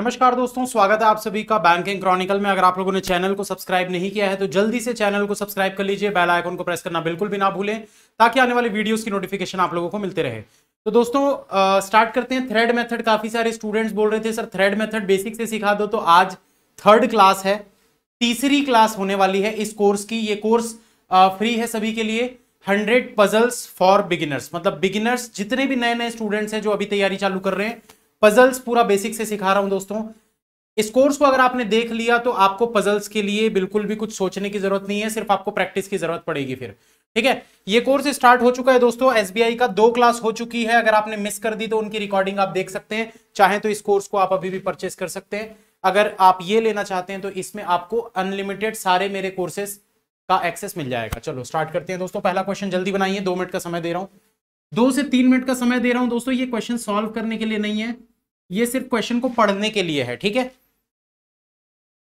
नमस्कार दोस्तों स्वागत है आप सभी का बैंकिंग क्रॉनिकल में अगर आप लोगों ने चैनल को सब्सक्राइब नहीं किया है तो जल्दी से चैनल को सब्सक्राइब कर लीजिए बेल आइकन को प्रेस करना बिल्कुल भी ना भूलें ताकि आने वाली वीडियोस की नोटिफिकेशन आप लोगों को मिलते रहे तो दोस्तों स्टार्ट करते हैं थ्रेड मेथड काफी सारे स्टूडेंट्स बोल रहे थे सर थ्रेड मेथड बेसिक से सिखा दो तो आज थर्ड क्लास है तीसरी क्लास होने वाली है इस कोर्स की ये कोर्स फ्री है सभी के लिए हंड्रेड पजल्स फॉर बिगिनर्स मतलब बिगिनर्स जितने भी नए नए स्टूडेंट्स हैं जो अभी तैयारी चालू कर रहे हैं पजल्स पूरा बेसिक से सिखा रहा हूं दोस्तों इस कोर्स को अगर आपने देख लिया तो आपको पजल्स के लिए बिल्कुल भी कुछ सोचने की जरूरत नहीं है सिर्फ आपको प्रैक्टिस की जरूरत पड़ेगी फिर ठीक है ये कोर्स स्टार्ट हो चुका है दोस्तों एसबीआई का दो क्लास हो चुकी है अगर आपने मिस कर दी तो उनकी रिकॉर्डिंग आप देख सकते हैं चाहे तो इस कोर्स को आप अभी भी परचेस कर सकते हैं अगर आप ये लेना चाहते हैं तो इसमें आपको अनलिमिटेड सारे मेरे कोर्सेस का एक्सेस मिल जाएगा चलो स्टार्ट करते हैं दोस्तों पहला क्वेश्चन जल्दी बनाइए दो मिनट का समय दे रहा हूं दो से तीन मिनट का समय दे रहा हूं दोस्तों ये क्वेश्चन सॉल्व करने के लिए नहीं है ये सिर्फ क्वेश्चन को पढ़ने के लिए है ठीक है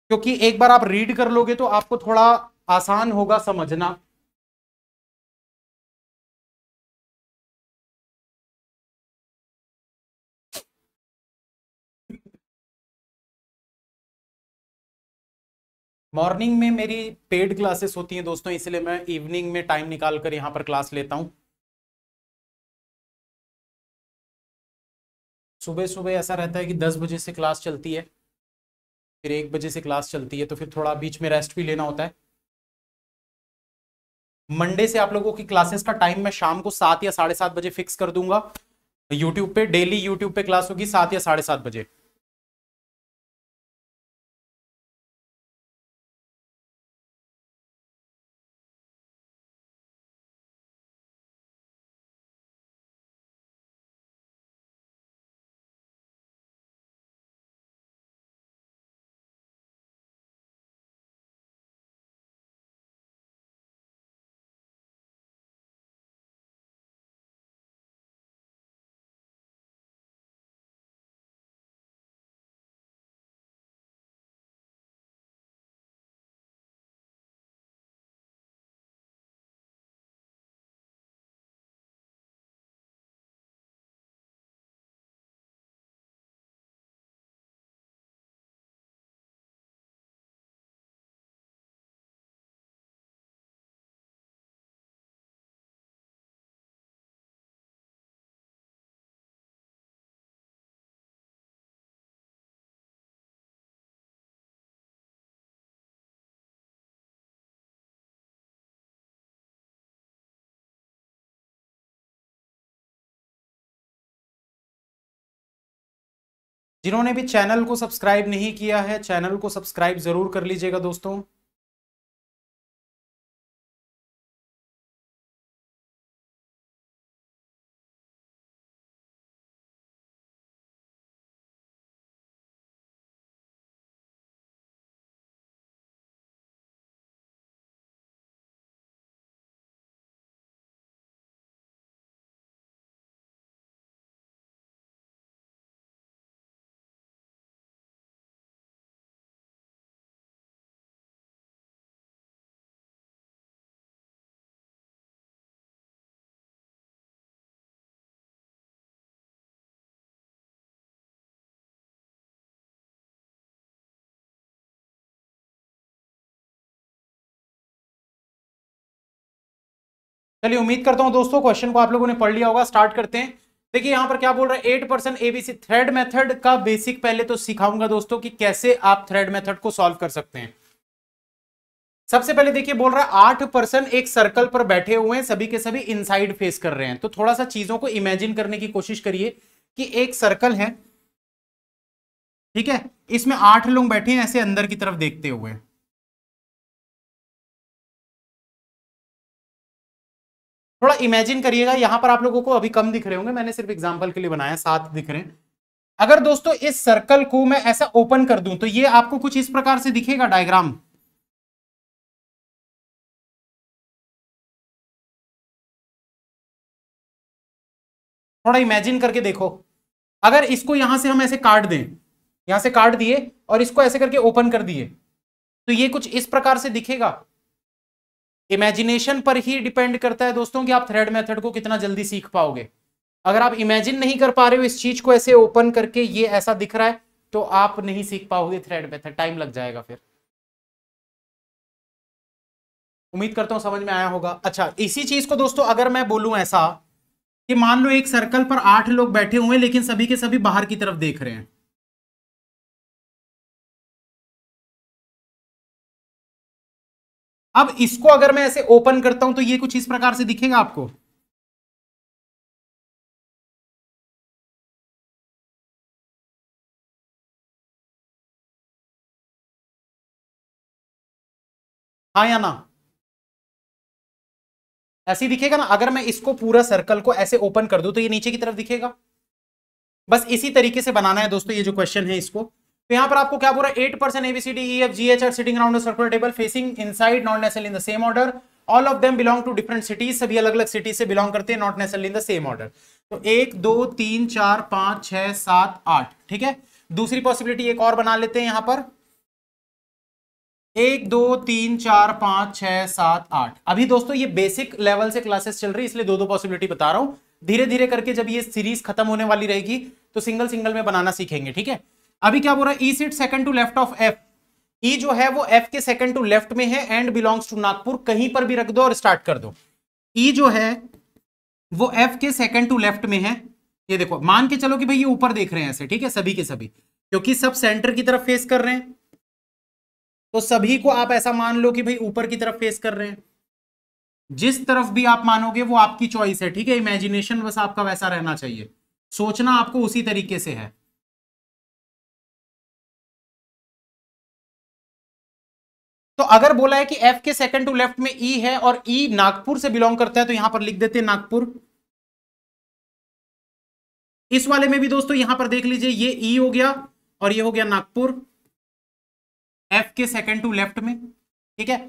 क्योंकि एक बार आप रीड कर लोगे तो आपको थोड़ा आसान होगा समझना मॉर्निंग में मेरी पेड क्लासेस होती हैं दोस्तों इसलिए मैं इवनिंग में टाइम निकाल कर यहां पर क्लास लेता हूं सुबह सुबह ऐसा रहता है कि दस बजे से क्लास चलती है फिर एक बजे से क्लास चलती है तो फिर थोड़ा बीच में रेस्ट भी लेना होता है मंडे से आप लोगों की क्लासेस का टाइम मैं शाम को सात या साढ़े सात बजे फिक्स कर दूंगा यूट्यूब पे डेली यूट्यूब पे क्लास होगी सात या साढ़े सात बजे जिन्होंने भी चैनल को सब्सक्राइब नहीं किया है चैनल को सब्सक्राइब जरूर कर लीजिएगा दोस्तों चलिए उम्मीद करता हूँ दोस्तों क्वेश्चन को आप लोगों ने पढ़ लिया होगा स्टार्ट करते हैं देखिए यहां पर क्या बोल रहा है eight persons A B C thread method का बेसिक पहले तो सिखाऊंगा दोस्तों कि कैसे आप थ्रेड मेथड को सॉल्व कर सकते हैं सबसे पहले देखिए बोल रहा है आठ पर्सन एक सर्कल पर बैठे हुए हैं सभी के सभी इनसाइड फेस कर रहे हैं तो थोड़ा सा चीजों को इमेजिन करने की कोशिश करिए कि एक सर्कल है ठीक है इसमें आठ लोग बैठे हैं ऐसे अंदर की तरफ देखते हुए थोड़ा इमेजिन करिएगा यहां पर आप लोगों को अभी कम दिख रहे होंगे मैंने सिर्फ एग्जाम्पल के लिए बनाया सात दिख रहे हैं अगर दोस्तों इस सर्कल को मैं ऐसा ओपन कर दूं तो ये आपको कुछ इस प्रकार से दिखेगा डायग्राम थोड़ा इमेजिन करके देखो अगर इसको यहां से हम ऐसे काट दें यहां से काट दिए और इसको ऐसे करके ओपन कर दिए तो ये कुछ इस प्रकार से दिखेगा इमेजिनेशन पर ही डिपेंड करता है दोस्तों कि आप थ्रेड मेथड को कितना जल्दी सीख पाओगे अगर आप इमेजिन नहीं कर पा रहे हो इस चीज को ऐसे ओपन करके ये ऐसा दिख रहा है तो आप नहीं सीख पाओगे थ्रेड मेथड टाइम लग जाएगा फिर उम्मीद करता हूं समझ में आया होगा अच्छा इसी चीज को दोस्तों अगर मैं बोलूं ऐसा कि मान लो एक सर्कल पर आठ लोग बैठे हुए हैं लेकिन सभी के सभी बाहर की तरफ देख रहे हैं अब इसको अगर मैं ऐसे ओपन करता हूं तो ये कुछ इस प्रकार से दिखेगा आपको हाँ या ना ऐसे दिखेगा ना अगर मैं इसको पूरा सर्कल को ऐसे ओपन कर दूं तो ये नीचे की तरफ दिखेगा बस इसी तरीके से बनाना है दोस्तों ये जो क्वेश्चन है इसको तो यहाँ पर आपको क्या बोल एट है A B C D persons F G H are sitting round circular table facing inside not necessarily in the same order all of them belong to different cities सभी अलग अलग सिटीज से बिलोंग करते हैं not necessarily in the same order तो एक दो तीन चार पांच छह सात आठ ठीक है दूसरी पॉसिबिलिटी एक और बना लेते हैं यहां पर एक दो तीन चार पांच छह सात आठ अभी दोस्तों ये बेसिक लेवल से क्लासेस चल रही है इसलिए दो दो पॉसिबिलिटी बता रहा हूं धीरे धीरे करके जब ये सीरीज खत्म होने वाली रहेगी तो सिंगल सिंगल में बनाना सीखेंगे ठीक है अभी क्या बोल रहा है E seat second to left of F E जो है वो एफ के सेकंड टू लेफ्ट में है एंड बिलोंग्स टू नागपुर कहीं पर भी रख दो और स्टार्ट कर दो ई e जो है वो एफ के सेकंड टू लेफ्ट में है ये देखो मान के चलो कि भाई ये ऊपर देख रहे हैं ऐसे ठीक है सभी के सभी क्योंकि सब सेंटर की तरफ फेस कर रहे हैं तो सभी को आप ऐसा मान लो कि भाई ऊपर की तरफ फेस कर रहे हैं जिस तरफ भी आप मानोगे वो आपकी चॉइस है ठीक है इमेजिनेशन बस आपका वैसा रहना चाहिए सोचना आपको उसी तरीके से है तो अगर बोला है कि एफ के सेकंड टू लेफ्ट में ई e है और ई e नागपुर से बिलोंग करता है तो यहां पर लिख देते हैं नागपुर इस वाले में भी दोस्तों यहां पर देख लीजिए ये ई e हो गया और ये हो गया नागपुर एफ के सेकंड टू लेफ्ट में ठीक है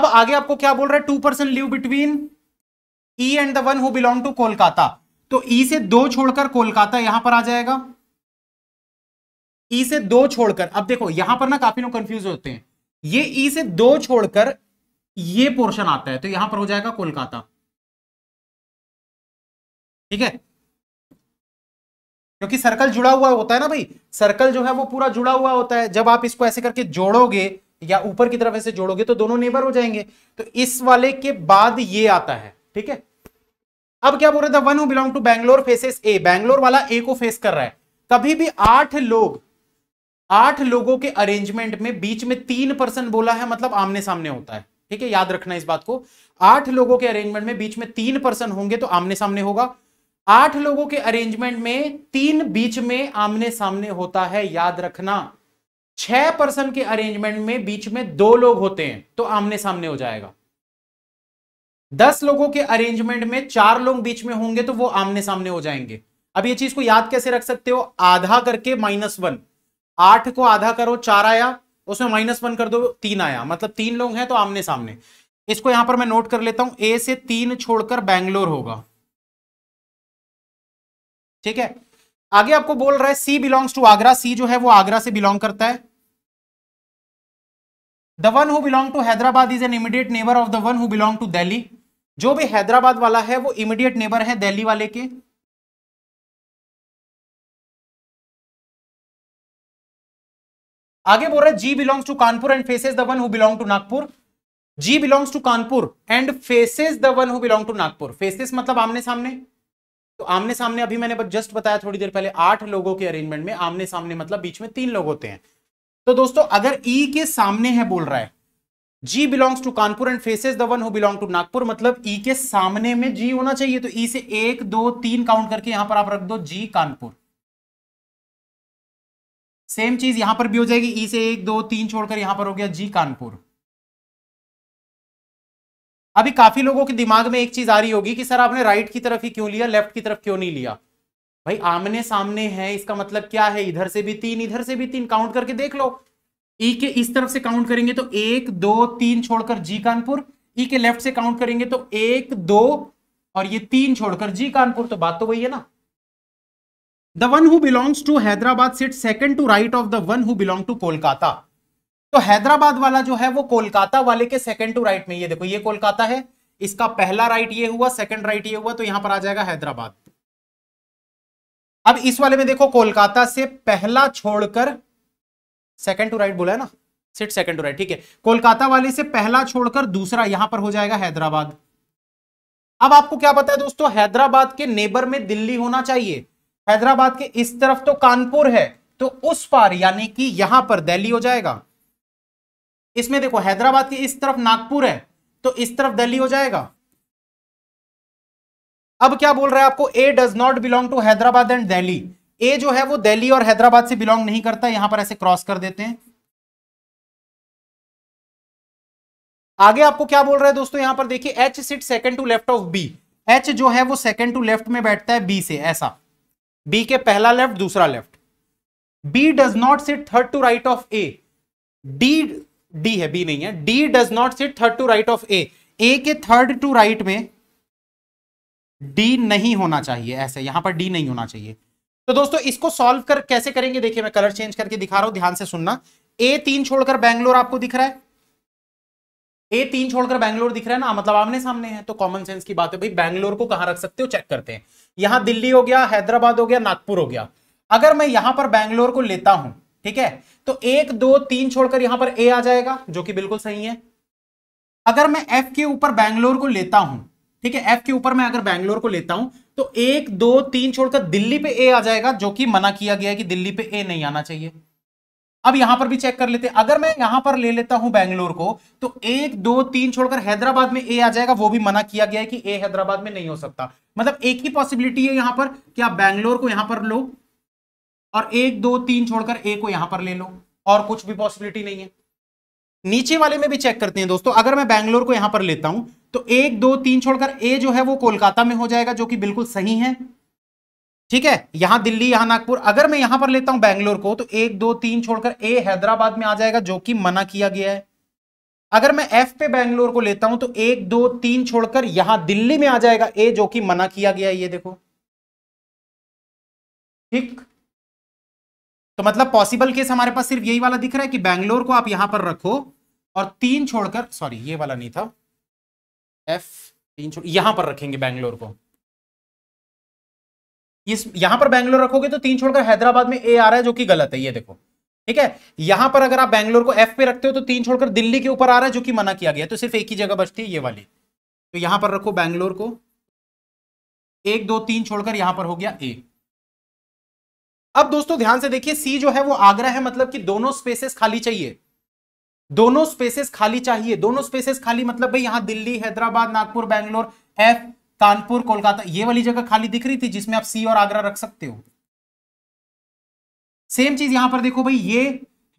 अब आगे आपको क्या बोल रहा है two persons live between E and the one who belong to Kolkata तो ई e से दो छोड़कर कोलकाता यहां पर आ जाएगा ई e से दो छोड़कर अब देखो यहां पर ना काफी लोग कंफ्यूज होते हैं ये ई से दो छोड़कर ये पोर्शन आता है तो यहां पर हो जाएगा कोलकाता ठीक है क्योंकि सर्कल जुड़ा हुआ होता है ना भाई सर्कल जो है वो पूरा जुड़ा हुआ होता है जब आप इसको ऐसे करके जोड़ोगे या ऊपर की तरफ ऐसे जोड़ोगे तो दोनों नेबर हो जाएंगे तो इस वाले के बाद ये आता है ठीक है अब क्या बोल रहा था one who belong to Bangalore faces A Bangalore वाला ए को फेस कर रहा है कभी भी आठ लोग आठ लोगों के अरेंजमेंट में बीच में तीन पर्सन बोला है मतलब आमने सामने होता है ठीक है याद रखना इस बात को आठ लोगों के अरेंजमेंट में बीच में तीन पर्सन होंगे तो आमने सामने होगा आठ लोगों के अरेंजमेंट में तीन बीच में आमने सामने होता है याद रखना छह पर्सन के अरेंजमेंट में बीच में दो लोग होते हैं तो आमने सामने हो जाएगा दस लोगों के अरेंजमेंट में चार लोग बीच में होंगे तो वो आमने सामने हो जाएंगे अब ये चीज को याद कैसे रख सकते हो आधा करके माइनस वन आठ को आधा करो चार आया उसमें माइनस वन कर दो तीन आया मतलब तीन लोग हैं तो आमने सामने इसको यहां पर मैं नोट कर लेता हूं ए से तीन छोड़कर बैंगलोर होगा ठीक है आगे आपको बोल रहा है C belongs to Agra C जो है वो आगरा से बिलोंग करता है the one who belong to Hyderabad is an immediate neighbour of the one who belong to Delhi जो भी हैदराबाद वाला है वो इमीडिएट नेबर है दिल्ली वाले के आगे बोल रहे G belongs to Kanpur and faces the one who belong to Nagpur G belongs to Kanpur and faces the one who belong to Nagpur faces मतलब आमने सामने तो आमने सामने अभी मैंने जस्ट बताया थोड़ी देर पहले आठ लोगों के अरेंजमेंट में आमने सामने मतलब बीच में तीन लोग होते हैं तो दोस्तों अगर ई e के सामने है बोल रहा है G belongs to Kanpur and faces the one who belong to Nagpur मतलब ई e के सामने में जी होना चाहिए तो ई e से एक दो तीन काउंट करके यहां पर आप रख दो जी कानपुर सेम चीज यहां पर भी हो जाएगी ई e से एक दो तीन छोड़कर यहां पर हो गया जी कानपुर अभी काफी लोगों के दिमाग में एक चीज आ रही होगी कि सर आपने राइट की तरफ ही क्यों लिया लेफ्ट की तरफ क्यों नहीं लिया भाई आमने सामने है इसका मतलब क्या है इधर से भी तीन इधर से भी तीन काउंट करके देख लो ई e के इस तरफ से काउंट करेंगे तो एक दो तीन छोड़कर जी कानपुर ई के लेफ्ट से काउंट करेंगे तो एक दो और ये तीन छोड़कर जी कानपुर तो बात तो वही है ना the one who belongs to Hyderabad sit second to right of the one who belong to Kolkata तो हैदराबाद वाला जो है वो कोलकाता वाले के सेकंड टू राइट में ये देखो ये कोलकाता है इसका पहला राइट ये हुआ सेकंड राइट ये हुआ तो यहां पर आ जाएगा हैदराबाद अब इस वाले में देखो कोलकाता से पहला छोड़कर सेकंड टू राइट बोला है ना सिट सेकंड टू राइट ठीक है कोलकाता वाले से पहला छोड़कर दूसरा यहां पर हो जाएगा हैदराबाद अब आपको क्या पता है दोस्तों हैदराबाद के नेबर में दिल्ली होना चाहिए हैदराबाद के इस तरफ तो कानपुर है तो उस पार यानी कि यहां पर दिल्ली हो जाएगा इसमें देखो हैदराबाद के इस तरफ नागपुर है तो इस तरफ दिल्ली हो जाएगा अब क्या बोल रहा है आपको A does not belong to Hyderabad and Delhi A जो है वो दिल्ली और हैदराबाद से बिलोंग नहीं करता यहां पर ऐसे क्रॉस कर देते हैं आगे आपको क्या बोल रहा है दोस्तों यहां पर देखिए H sit second to left of B H जो है वो सेकंड टू लेफ्ट में बैठता है बी से ऐसा बी के पहला लेफ्ट दूसरा left B does not sit third to right of A D D है बी नहीं है D does not sit third to right of A A के थर्ड टू राइट में डी नहीं होना चाहिए ऐसे यहां पर डी नहीं होना चाहिए तो दोस्तों इसको सॉल्व कर कैसे करेंगे देखिए मैं कलर चेंज करके दिखा रहा हूं ध्यान से सुनना ए तीन छोड़कर बैंगलोर आपको दिख रहा है ए तीन छोड़कर बैंगलोर दिख रहा है ना मतलब आमने सामने है तो कॉमन सेंस की बात है भाई बैंगलोर को कहां रख सकते हो चेक करते हैं यहां दिल्ली हो गया हैदराबाद हो गया नागपुर हो गया अगर मैं यहां पर बैंगलोर को लेता हूं ठीक है तो एक दो तीन छोड़कर यहां पर ए आ जाएगा जो कि बिल्कुल सही है अगर मैं एफ के ऊपर बैंगलोर को लेता हूं ठीक है एफ के ऊपर मैं अगर बैंगलोर को लेता हूं तो एक दो तीन छोड़कर दिल्ली पे ए आ जाएगा जो कि मना किया गया है कि दिल्ली पे ए नहीं आना चाहिए अब यहां पर भी चेक कर लेते हैं अगर मैं यहां पर ले लेता हूं बैंगलोर को तो एक दो तीन छोड़कर हैदराबाद में ए आ जाएगा वो भी मना किया गया है कि ए हैदराबाद में नहीं हो सकता मतलब एक ही पॉसिबिलिटी है यहां पर कि आप बैंगलोर को यहां पर लो और एक दो तीन छोड़कर ए को यहां पर ले लो और कुछ भी पॉसिबिलिटी नहीं है नीचे वाले में भी चेक करते हैं दोस्तों अगर मैं बैंगलोर को यहां पर लेता हूं तो एक दो तीन छोड़कर ए जो है वो कोलकाता में हो जाएगा जो कि बिल्कुल सही है ठीक है यहां दिल्ली यहां नागपुर अगर मैं यहां पर लेता हूं बैंगलोर को तो एक दो तीन छोड़कर ए हैदराबाद में आ जाएगा जो कि मना किया गया है अगर मैं एफ पे बैंगलोर को लेता हूं तो एक दो तीन छोड़कर यहां दिल्ली में आ जाएगा ए जो कि मना किया गया है ये देखो ठीक तो मतलब पॉसिबल केस हमारे पास सिर्फ यही वाला दिख रहा है कि बैंगलोर को आप यहां पर रखो और तीन छोड़कर सॉरी ये वाला नहीं था एफ तीन छोड़ यहां पर रखेंगे बैंगलोर को इस यहां पर बैंगलोर रखोगे तो तीन छोड़कर हैदराबाद में ए आ रहा है जो कि गलत है ये देखो ठीक है यहां पर अगर आप बैंगलोर को एफ पे रखते हो तो तीन छोड़कर दिल्ली के ऊपर आ रहा है जो कि मना किया गया तो सिर्फ एक ही जगह बचती है ये वाली तो यहां पर रखो बैंगलोर को एक दो तीन छोड़कर यहां पर हो गया ए अब दोस्तों ध्यान से देखिए सी जो है वो आगरा है मतलब कि दोनों स्पेसेस खाली चाहिए दोनों स्पेसेस खाली चाहिए दोनों स्पेसेस खाली मतलब भाई यहां दिल्ली हैदराबाद नागपुर बैंगलोर एफ कानपुर कोलकाता ये वाली जगह खाली दिख रही थी जिसमें आप सी और आगरा रख सकते हो सेम चीज यहां पर देखो भाई ये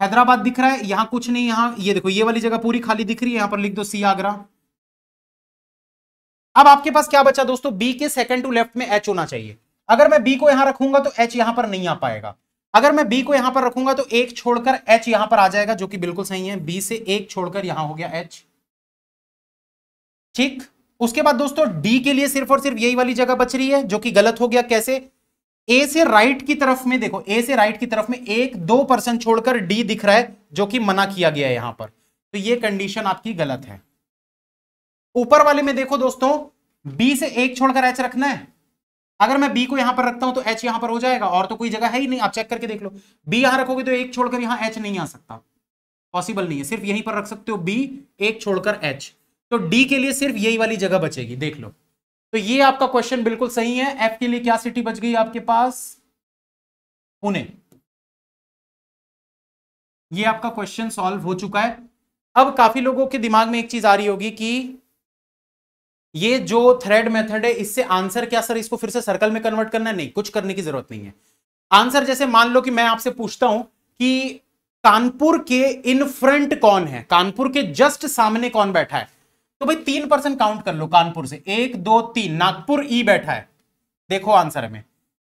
हैदराबाद दिख रहा है यहां कुछ नहीं यहां ये देखो ये वाली जगह पूरी खाली दिख रही है यहां पर लिख दो सी आगरा अब आपके पास क्या बचा दोस्तों बी के सेकंड टू लेफ्ट में एच होना चाहिए अगर मैं बी को यहां रखूंगा तो एच यहां पर नहीं आ पाएगा अगर मैं बी को यहां पर रखूंगा तो एक छोड़कर एच यहां पर आ जाएगा जो कि बिल्कुल सही है बी से एक छोड़कर यहां हो गया एच ठीक उसके बाद दोस्तों डी के लिए सिर्फ और सिर्फ यही वाली जगह बच रही है जो कि गलत हो गया कैसे ए से राइट की तरफ में देखो ए से राइट की तरफ में एक दो परसेंट छोड़कर डी दिख रहा है जो कि मना किया गया है यहां पर तो ये कंडीशन आपकी गलत है ऊपर वाले में देखो दोस्तों बी से एक छोड़कर एच रखना है अगर मैं बी को यहां पर रखता हूं तो एच यहां पर हो जाएगा और तो कोई जगह है ही नहीं आप चेक करके देख लो बी यहां रखोगे तो एक छोड़कर यहां एच नहीं आ सकता पॉसिबल नहीं है सिर्फ यहीं पर रख सकते हो बी एक छोड़कर एच तो डी के लिए सिर्फ यही वाली जगह बचेगी देख लो तो ये आपका क्वेश्चन बिल्कुल सही है एफ के लिए क्या सिटी बच गई आपके पास पुणे ये आपका क्वेश्चन सॉल्व हो चुका है अब काफी लोगों के दिमाग में एक चीज आ रही होगी कि ये जो थ्रेड मेथड है इससे आंसर क्या सर इसको फिर से सर्कल में कन्वर्ट करना है नहीं कुछ करने की जरूरत नहीं है आंसर जैसे मान लो कि मैं आपसे पूछता हूं कि कानपुर के इन फ्रंट कौन है कानपुर के जस्ट सामने कौन बैठा है तो भाई तीन परसेंट काउंट कर लो कानपुर से एक दो तीन नागपुर ई बैठा है देखो आंसर में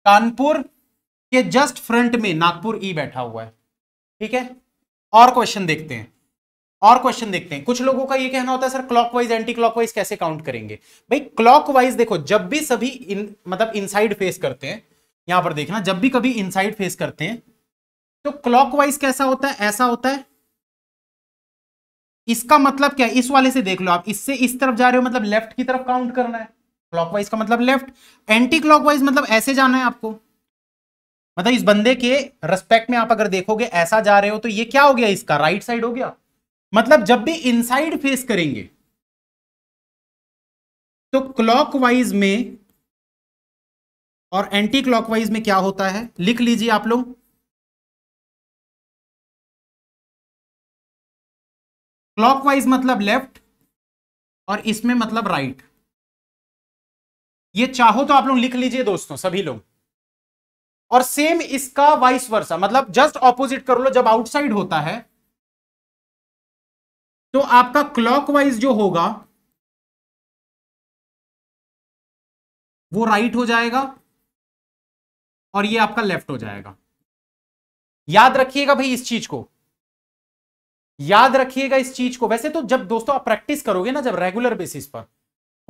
कानपुर के जस्ट फ्रंट में नागपुर ई बैठा हुआ है ठीक है और क्वेश्चन देखते हैं और क्वेश्चन देखते हैं कुछ लोगों का ये कहना होता है सर क्लॉकवाइज एंटी क्लॉकवाइज कैसे काउंट करेंगे भाई क्लॉकवाइज देखो जब भी सभी इन, मतलब इनसाइड फेस करते हैं यहां पर देखना जब भी कभी इनसाइड फेस करते हैं तो क्लॉकवाइज कैसा होता है ऐसा होता है इसका मतलब क्या है इस वाले से देख लो आप इससे इस तरफ जा रहे हो मतलब लेफ्ट की तरफ काउंट करना है क्लॉकवाइज का मतलब लेफ्ट एंटी क्लॉकवाइज मतलब ऐसे जाना है आपको मतलब इस बंदे के रेस्पेक्ट में आप अगर देखोगे ऐसा जा रहे हो तो ये क्या हो गया इसका राइट right साइड हो गया मतलब जब भी इनसाइड फेस करेंगे तो क्लॉकवाइज में और एंटी क्लॉकवाइज में क्या होता है लिख लीजिए आप लोग क्लॉकवाइज मतलब लेफ्ट और इसमें मतलब राइट ये चाहो तो आप लोग लिख लीजिए दोस्तों सभी लोग और सेम इसका वाइस वर्सा मतलब जस्ट ऑपोजिट कर लो जब आउटसाइड होता है तो आपका क्लॉकवाइज जो होगा वो राइट हो जाएगा और ये आपका लेफ्ट हो जाएगा याद रखिएगा भाई इस चीज को याद रखिएगा इस चीज को वैसे तो जब दोस्तों आप प्रैक्टिस करोगे ना जब रेगुलर बेसिस पर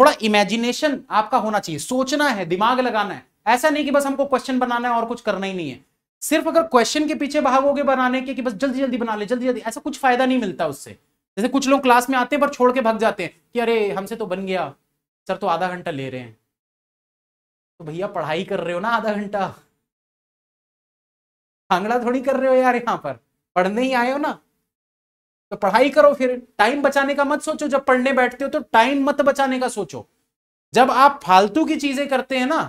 थोड़ा इमेजिनेशन आपका होना चाहिए सोचना है दिमाग लगाना है ऐसा नहीं कि बस हमको क्वेश्चन बनाना है और कुछ करना ही नहीं है सिर्फ अगर क्वेश्चन के पीछे भागोगे बनाने के कि बस जल्दी जल्दी बना ले जल्दी जल्दी ऐसा कुछ फायदा नहीं मिलता उससे जैसे कुछ लोग क्लास में आते हैं पर छोड़ के भाग जाते हैं कि अरे हमसे तो बन गया सर तो आधा घंटा ले रहे हैं तो भैया पढ़ाई कर रहे हो ना आधा घंटा आंगड़ा थोड़ी कर रहे हो यार यहाँ पर पढ़ने ही आए हो ना तो पढ़ाई करो फिर टाइम बचाने का मत सोचो जब पढ़ने बैठते हो तो टाइम मत बचाने का सोचो जब आप फालतू की चीजें करते हैं ना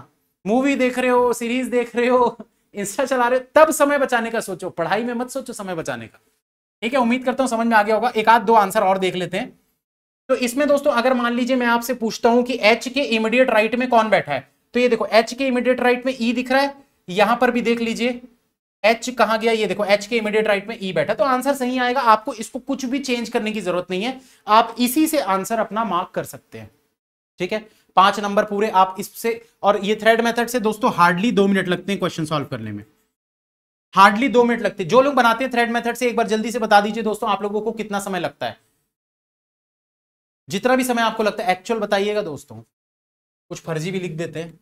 मूवी देख रहे हो सीरीज देख रहे हो इंस्टा चला रहे हो तब समय बचाने का सोचो पढ़ाई में मत सोचो समय बचाने का ठीक है उम्मीद करता हूं समझ में आ गया होगा एक आध दो आंसर और देख लेते हैं तो इसमें दोस्तों अगर मान लीजिए मैं आपसे पूछता हूं कि एच के इमीडिएट राइट में कौन बैठा है तो ये देखो एच के इमीडिएट राइट में ई e दिख रहा है यहां पर भी देख लीजिए एच कहा गया ये देखो एच के इमीडिएट राइट में ई e बैठा तो आंसर सही आएगा आपको इसको कुछ भी चेंज करने की जरूरत नहीं है आप इसी से आंसर अपना मार्क कर सकते हैं ठीक है पांच नंबर पूरे आप इससे और ये थ्रेड मेथड से दोस्तों हार्डली दो मिनट लगते हैं क्वेश्चन सॉल्व करने में हार्डली दो मिनट लगते हैं जो लोग बनाते हैं थ्रेड मेथड से एक बार जल्दी से बता दीजिए दोस्तों आप लोगों को कितना समय लगता है जितना भी समय आपको लगता है एक्चुअल बताइएगा दोस्तों कुछ फर्जी भी लिख देते हैं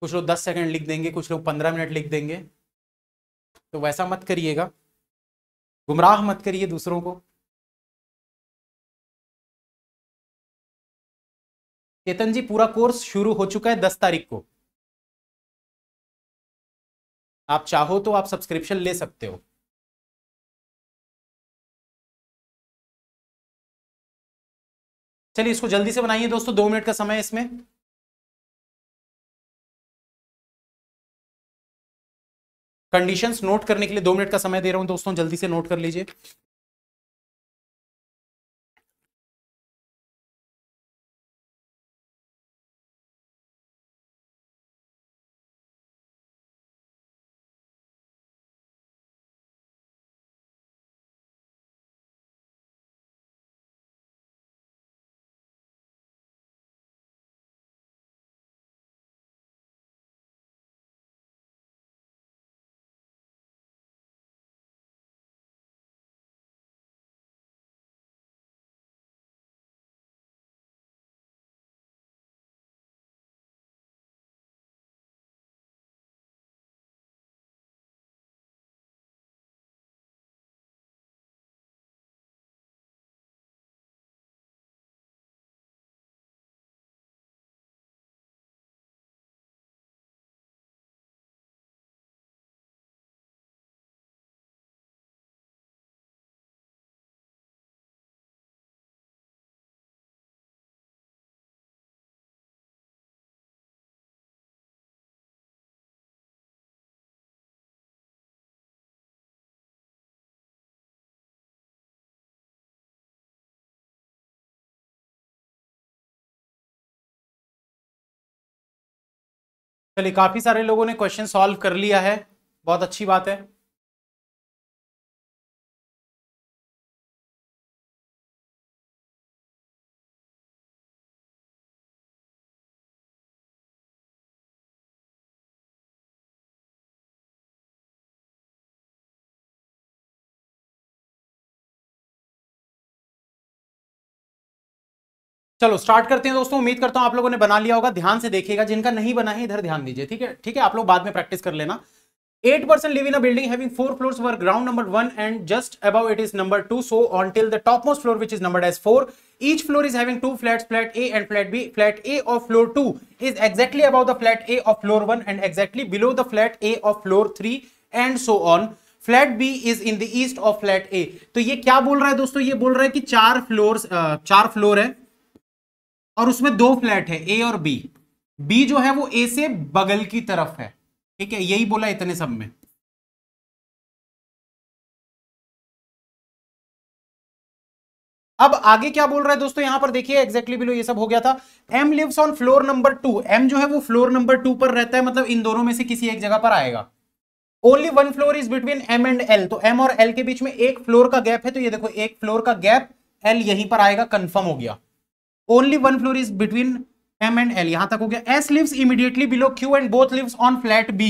कुछ लोग दस सेकेंड लिख देंगे कुछ लोग पंद्रह मिनट लिख देंगे तो वैसा मत करिएगा गुमराह मत करिए दूसरों को चेतन जी पूरा कोर्स शुरू हो चुका है दस तारीख को आप चाहो तो आप सब्सक्रिप्शन ले सकते हो चलिए इसको जल्दी से बनाइए दोस्तों दो मिनट का समय इसमें कंडीशंस नोट करने के लिए दो मिनट का समय दे रहा हूं दोस्तों जल्दी से नोट कर लीजिए चलिए काफी सारे लोगों ने क्वेश्चन सॉल्व कर लिया है बहुत अच्छी बात है चलो स्टार्ट करते हैं दोस्तों उम्मीद करता हूं आप लोगों ने बना लिया होगा ध्यान से देखिएगा जिनका नहीं बना है इधर ध्यान दीजिए ठीक है ठीक है आप लोग बाद में प्रैक्टिस कर लेना eight person live in building having four floors where ground number one and just above it is number two so on till the top most floor which is number as four each floor is having two flat flat A and flat B flat A of floor two is exactly above the flat A of floor one and exactly below the flat A of floor three and so on flat B is in the east of flat A तो ये क्या बोल रहा है दोस्तों ये बोल रहा है कि चार फ्लोर चार फ्लोर है और उसमें दो फ्लैट है ए और बी बी जो है वो ए से बगल की तरफ है ठीक है यही बोला इतने सब में अब आगे क्या बोल रहा है दोस्तों यहां पर देखिए एक्जेक्टली बिलो ये सब हो गया था M lives on floor number two M जो है वो फ्लोर नंबर टू पर रहता है मतलब इन दोनों में से किसी एक जगह पर आएगा only one floor is between M and L तो एम और एल के बीच में एक फ्लोर का गैप है तो ये देखो एक फ्लोर का गैप एल यहीं पर आएगा कंफर्म हो गया only one floor is between M and L यहां तक हो गया S lives immediately below Q and both lives on flat B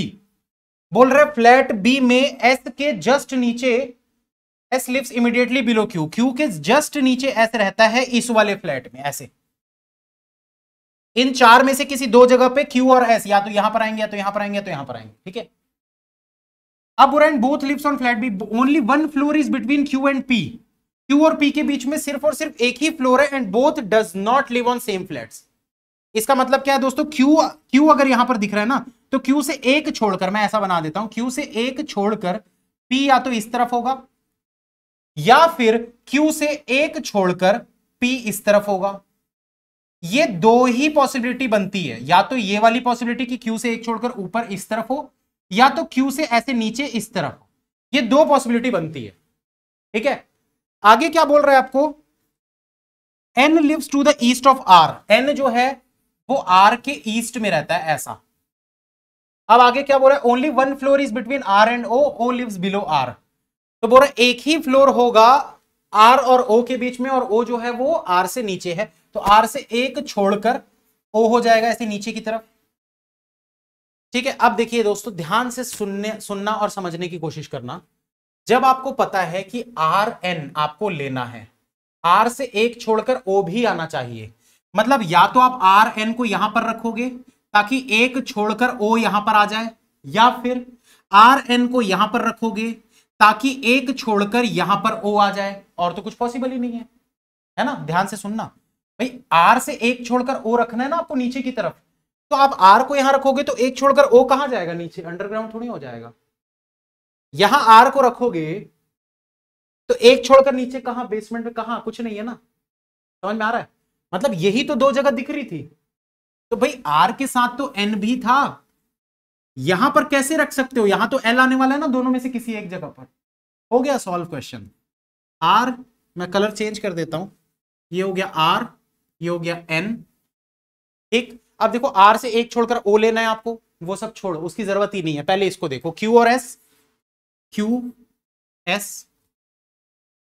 बोल रहे फ्लैट बी में एस के जस्ट नीचे S lives immediately below Q Q के जस्ट नीचे एस रहता है इस वाले फ्लैट में ऐसे इन चार में से किसी दो जगह पे क्यू और एस या तो यहां पर आएंगे या तो यहां पर आएंगे या तो यहां पर आएंगे ठीक है अब both lives on flat B only one floor is between Q and P Q और पी के बीच में सिर्फ और सिर्फ एक ही फ्लोर है and both does not live on same flat इसका मतलब क्या है दोस्तों क्यू क्यू अगर यहां पर दिख रहा है ना तो क्यू से एक छोड़कर मैं ऐसा बना देता हूं क्यू से एक छोड़कर पी या तो इस तरफ होगा या फिर क्यू से एक छोड़कर पी इस तरफ होगा ये दो ही पॉसिबिलिटी बनती है या तो ये वाली पॉसिबिलिटी कि क्यू से एक छोड़कर ऊपर इस तरफ हो या तो क्यू से ऐसे नीचे इस तरफ हो ये दो पॉसिबिलिटी बनती है ठीक है आगे क्या बोल रहा है आपको N lives to the east of R N जो है वो आर के ईस्ट में रहता है ऐसा अब आगे क्या बोल रहा है only one floor is between R and O O lives below R तो बोल रहा है एक ही फ्लोर होगा आर और ओ के बीच में और ओ जो है वो आर से नीचे है तो आर से एक छोड़कर ओ हो जाएगा ऐसे नीचे की तरफ ठीक है अब देखिए दोस्तों ध्यान से सुनने सुनना और समझने की कोशिश करना जब आपको पता है कि आर एन आपको लेना है आर से एक छोड़कर ओ भी आना चाहिए मतलब या तो आप आर एन को यहां पर रखोगे ताकि एक छोड़कर ओ यहां पर आ जाए या फिर आर एन को यहां पर रखोगे ताकि एक छोड़कर यहां पर ओ आ जाए और तो कुछ पॉसिबल ही नहीं है है ना ध्यान से सुनना भाई आर से एक छोड़कर ओ रखना है ना आपको नीचे की तरफ तो आप आर को यहां रखोगे तो एक छोड़कर ओ कहां जाएगा नीचे अंडरग्राउंड थोड़ी हो जाएगा यहां आर को रखोगे तो एक छोड़कर नीचे कहा बेसमेंट में कहा कुछ नहीं है ना समझ में आ रहा है मतलब यही तो दो जगह दिख रही थी तो भाई आर के साथ तो एन भी था यहां पर कैसे रख सकते हो यहां तो एल आने वाला है ना दोनों में से किसी एक जगह पर हो गया सॉल्व क्वेश्चन आर मैं कलर चेंज कर देता हूं ये हो गया आर ये हो गया एन एक अब देखो आर से एक छोड़कर ओ लेना है आपको वो सब छोड़ो उसकी जरूरत ही नहीं है पहले इसको देखो क्यू और एस क्यू एस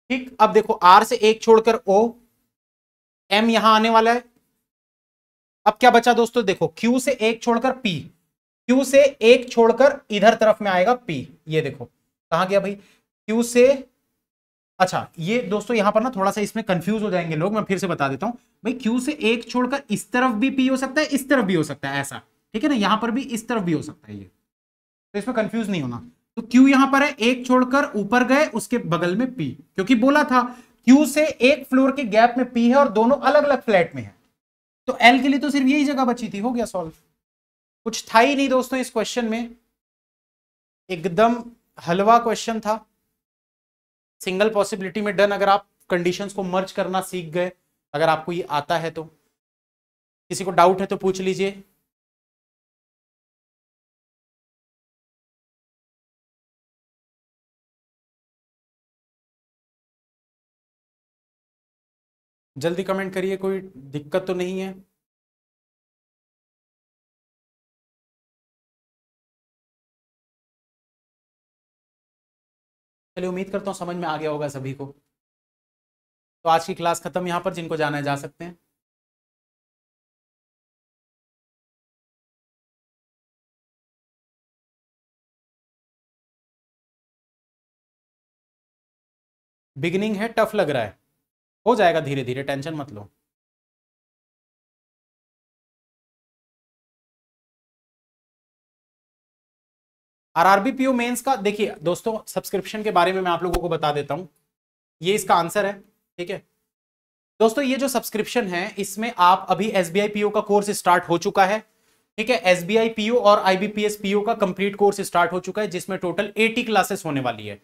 ठीक अब देखो आर से एक छोड़कर ओ एम यहां आने वाला है अब क्या बचा दोस्तों देखो क्यू से एक छोड़कर पी क्यू से एक छोड़कर इधर तरफ में आएगा पी ये देखो कहा गया भाई क्यू से अच्छा ये दोस्तों यहां पर ना थोड़ा सा इसमें कंफ्यूज हो जाएंगे लोग मैं फिर से बता देता हूं भाई क्यू से एक छोड़कर इस तरफ भी पी हो सकता है इस तरफ भी हो सकता है ऐसा ठीक है ना यहां पर भी इस तरफ भी हो सकता है ये तो इसमें कंफ्यूज नहीं होना तो क्यू यहां पर है एक छोड़कर ऊपर गए उसके बगल में पी क्योंकि बोला था क्यू से एक फ्लोर के गैप में पी है और दोनों अलग अलग फ्लैट में है तो एल के लिए तो सिर्फ यही जगह बची थी हो गया सॉल्व कुछ था ही नहीं दोस्तों इस क्वेश्चन में एकदम हलवा क्वेश्चन था सिंगल पॉसिबिलिटी में डन अगर आप कंडीशंस को मर्ज करना सीख गए अगर आपको ये आता है तो किसी को डाउट है तो पूछ लीजिए जल्दी कमेंट करिए कोई दिक्कत तो नहीं है चलिए उम्मीद करता हूँ समझ में आ गया होगा सभी को तो आज की क्लास खत्म यहाँ पर जिनको जाना है जा सकते हैं बिगिनिंग है टफ लग रहा है हो जाएगा धीरे धीरे टेंशन मत लो आरआरबी पीओ मेन्स का देखिए दोस्तों सब्सक्रिप्शन के बारे में मैं आप लोगों को बता देता हूं ये इसका आंसर है ठीक है दोस्तों ये जो सब्सक्रिप्शन है इसमें आप अभी एस बी का कोर्स स्टार्ट हो चुका है ठीक है एस बी और आईबीपीएस पीओ का कंप्लीट कोर्स स्टार्ट हो चुका है जिसमें टोटल 80 क्लासेस होने वाली है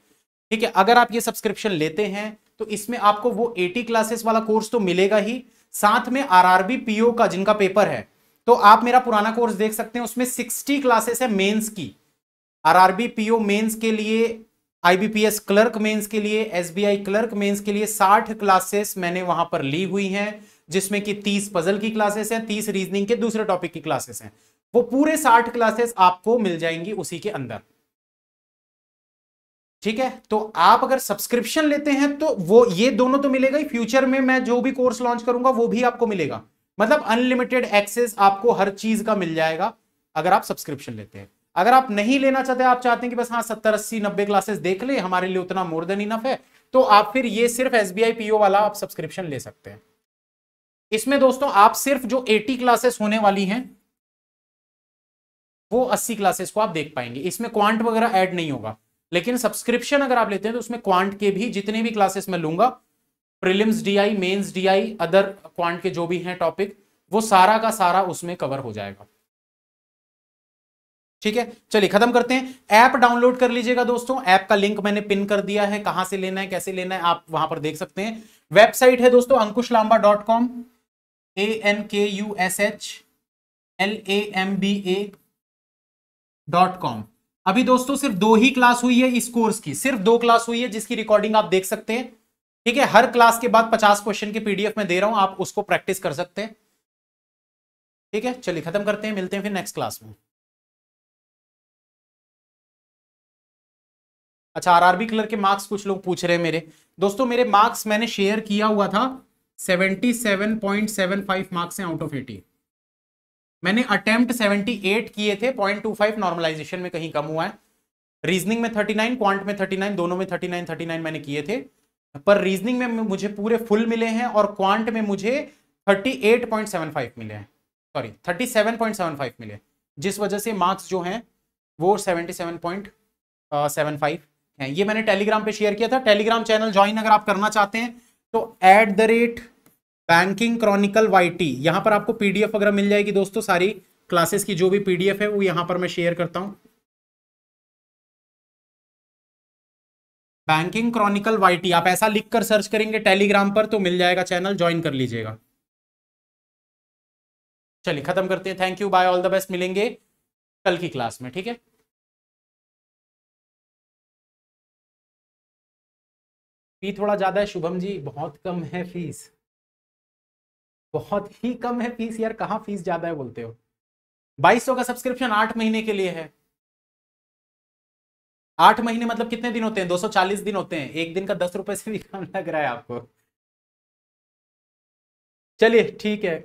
ठीक है अगर आप ये सब्सक्रिप्शन लेते हैं तो इसमें आपको वो एटी क्लासेस वाला कोर्स तो मिलेगा ही साथ में आरआरबी पीओ का जिनका पेपर है तो आप मेरा पुराना कोर्स देख सकते हैं उसमें सिक्सटी क्लासेस है मेन्स की आरआरबी पीओ मेन्स के लिए आईबीपीएस क्लर्क मेन्स के लिए एसबीआई क्लर्क मेन्स के लिए साठ क्लासेस मैंने वहां पर ली हुई हैं जिसमें कि तीस पजल की क्लासेस हैं तीस रीजनिंग के दूसरे टॉपिक की क्लासेस हैं वो पूरे साठ क्लासेस आपको मिल जाएंगी उसी के अंदर ठीक है तो आप अगर सब्सक्रिप्शन लेते हैं तो वो ये दोनों तो मिलेगा ही फ्यूचर में मैं जो भी कोर्स लॉन्च करूंगा वो भी आपको मिलेगा मतलब अनलिमिटेड एक्सेस आपको हर चीज का मिल जाएगा अगर आप सब्सक्रिप्शन लेते हैं अगर आप नहीं लेना चाहते आप चाहते हैं कि बस हाँ सत्तर अस्सी नब्बे क्लासेस देख ले हमारे लिए उतना मोर देन इनफ है तो आप फिर ये सिर्फ एस बी आई वाला आप सब्सक्रिप्शन ले सकते हैं इसमें दोस्तों आप सिर्फ जो 80 क्लासेस होने वाली हैं वो 80 क्लासेस को आप देख पाएंगे इसमें क्वांट वगैरह ऐड नहीं होगा लेकिन सब्सक्रिप्शन अगर आप लेते हैं तो उसमें क्वांट के भी जितने भी क्लासेस मैं लूंगा prelims DI mains DI other quant के जो भी हैं टॉपिक वो सारा का सारा उसमें कवर हो जाएगा ठीक है चलिए खत्म करते हैं ऐप डाउनलोड कर लीजिएगा दोस्तों ऐप का लिंक मैंने पिन कर दिया है कहां से लेना है कैसे लेना है आप वहां पर देख सकते हैं वेबसाइट है दोस्तों Ankush Lamba dot com A N K U S H L A M B A dot com अभी दोस्तों सिर्फ दो ही क्लास हुई है इस कोर्स की सिर्फ दो क्लास हुई है जिसकी रिकॉर्डिंग आप देख सकते हैं ठीक है हर क्लास के बाद पचास क्वेश्चन की पीडीएफ में दे रहा हूं आप उसको प्रैक्टिस कर सकते हैं ठीक है चलिए खत्म करते हैं मिलते हैं फिर नेक्स्ट क्लास में अच्छा आरआरबी कलर के मार्क्स कुछ लोग पूछ रहे हैं मेरे दोस्तों मेरे मार्क्स मैंने शेयर किया हुआ था फाइव मार्क्स हैं आउट ऑफ एटी मैंने अटेम्प्ट 78 किए थे 0.25 नॉर्मलाइजेशन में कहीं कम हुआ है रीजनिंग में 39 क्वांट में 39 दोनों में 39 39 मैंने किए थे पर रीजनिंग में मुझे पूरे फुल मिले हैं और क्वांट में मुझे 38.75 मिले हैं सॉरी 37.75 मिले जिस वजह से मार्क्स जो हैं वो 77.75 हैं ये मैंने टेलीग्राम पे शेयर किया था टेलीग्राम चैनल ज्वाइन अगर आप करना चाहते हैं तो at the rate banking chronicle YT यहां पर आपको पीडीएफ वगैरह मिल जाएगी दोस्तों सारी क्लासेस की जो भी पीडीएफ है वो यहां पर मैं शेयर करता हूं बैंकिंग क्रॉनिकल वाईटी आप ऐसा लिख कर सर्च करेंगे टेलीग्राम पर तो मिल जाएगा चैनल ज्वाइन कर लीजिएगा चलिए खत्म करते हैं thank you bye all the best मिलेंगे कल की क्लास में ठीक है फी थोड़ा ज्यादा है शुभम जी बहुत कम है फीस बहुत ही कम है फीस यार कहाँ फीस ज्यादा है बोलते हो बाईस का सब्सक्रिप्शन आठ महीने के लिए है आठ महीने मतलब कितने दिन होते हैं 240 दिन होते हैं एक दिन का दस रुपए से भी कम लग रहा है आपको चलिए ठीक है